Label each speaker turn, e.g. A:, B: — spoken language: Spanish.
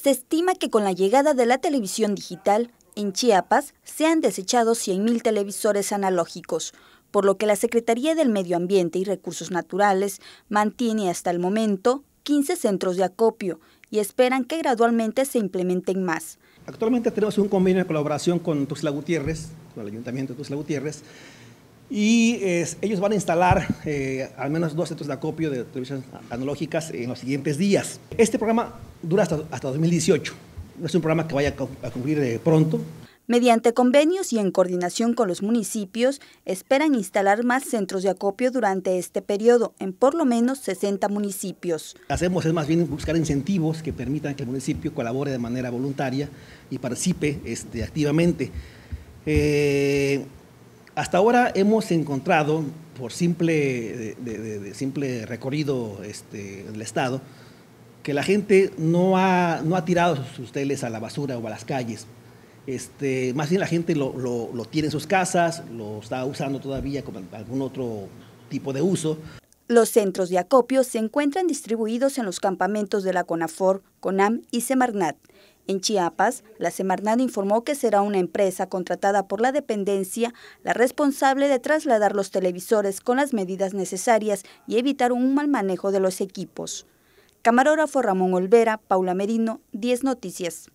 A: Se estima que con la llegada de la televisión digital, en Chiapas se han desechado 100.000 televisores analógicos, por lo que la Secretaría del Medio Ambiente y Recursos Naturales mantiene hasta el momento 15 centros de acopio y esperan que gradualmente se implementen más.
B: Actualmente tenemos un convenio de colaboración con Tuxtla Gutiérrez, con el Ayuntamiento de Tuxtla Gutiérrez, y ellos van a instalar eh, al menos dos centros de acopio de televisiones analógicas en los siguientes días. Este programa dura hasta, hasta 2018. No es un programa que vaya a cumplir eh, pronto.
A: Mediante convenios y en coordinación con los municipios, esperan instalar más centros de acopio durante este periodo en por lo menos 60 municipios.
B: hacemos es más bien buscar incentivos que permitan que el municipio colabore de manera voluntaria y participe este, activamente. Eh, hasta ahora hemos encontrado, por simple, simple recorrido este, del Estado, que la gente no ha, tirado sus teles a la basura o a las calles. Este, más bien la
A: gente lo, lo tiene en sus casas, lo está usando todavía como algún otro tipo de uso. Los centros de acopio se encuentran distribuidos en los campamentos de la CONAFOR, CONAM y Semarnat. En Chiapas, la Semarnat informó que será una empresa contratada por la dependencia la responsable de trasladar los televisores con las medidas necesarias y evitar un mal manejo de los equipos. Camarógrafo Ramón Olvera, Paula Merino, 10 Noticias.